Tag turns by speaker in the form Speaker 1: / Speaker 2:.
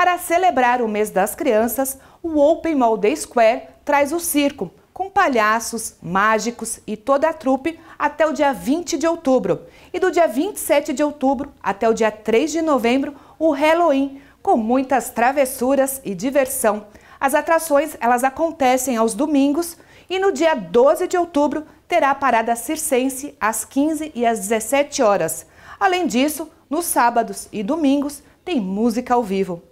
Speaker 1: Para celebrar o mês das crianças, o Open Mall Day Square traz o circo, com palhaços, mágicos e toda a trupe até o dia 20 de outubro. E do dia 27 de outubro até o dia 3 de novembro, o Halloween, com muitas travessuras e diversão. As atrações elas acontecem aos domingos e no dia 12 de outubro terá a parada circense às 15 e às 17 horas. Além disso, nos sábados e domingos tem música ao vivo.